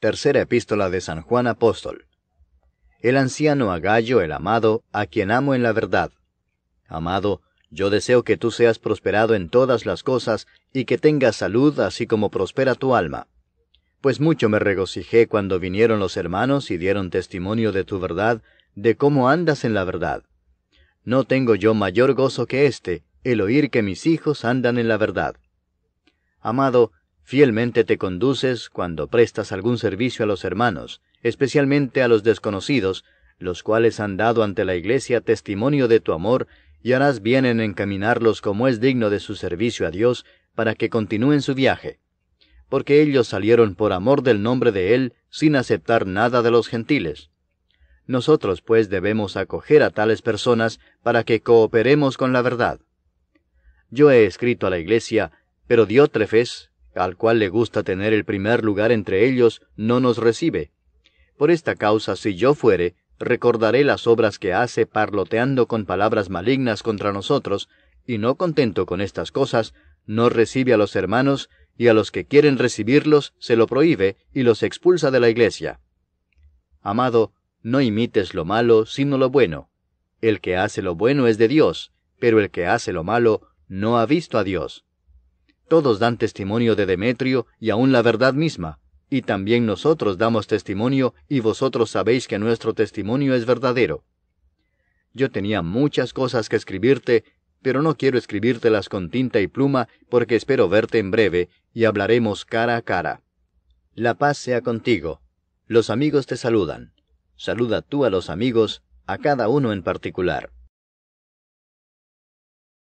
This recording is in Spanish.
Tercera epístola de San Juan Apóstol. El anciano Agallo el amado, a quien amo en la verdad. Amado, yo deseo que tú seas prosperado en todas las cosas y que tengas salud así como prospera tu alma. Pues mucho me regocijé cuando vinieron los hermanos y dieron testimonio de tu verdad, de cómo andas en la verdad. No tengo yo mayor gozo que este, el oír que mis hijos andan en la verdad. Amado, Fielmente te conduces cuando prestas algún servicio a los hermanos, especialmente a los desconocidos, los cuales han dado ante la Iglesia testimonio de tu amor, y harás bien en encaminarlos como es digno de su servicio a Dios, para que continúen su viaje. Porque ellos salieron por amor del nombre de Él, sin aceptar nada de los gentiles. Nosotros pues debemos acoger a tales personas para que cooperemos con la verdad. Yo he escrito a la iglesia, pero Diótrefes, al cual le gusta tener el primer lugar entre ellos, no nos recibe. Por esta causa, si yo fuere, recordaré las obras que hace parloteando con palabras malignas contra nosotros, y no contento con estas cosas, no recibe a los hermanos, y a los que quieren recibirlos se lo prohíbe y los expulsa de la iglesia. Amado, no imites lo malo, sino lo bueno. El que hace lo bueno es de Dios, pero el que hace lo malo no ha visto a Dios. Todos dan testimonio de Demetrio y aun la verdad misma, y también nosotros damos testimonio y vosotros sabéis que nuestro testimonio es verdadero. Yo tenía muchas cosas que escribirte, pero no quiero escribírtelas con tinta y pluma porque espero verte en breve y hablaremos cara a cara. La paz sea contigo. Los amigos te saludan. Saluda tú a los amigos, a cada uno en particular.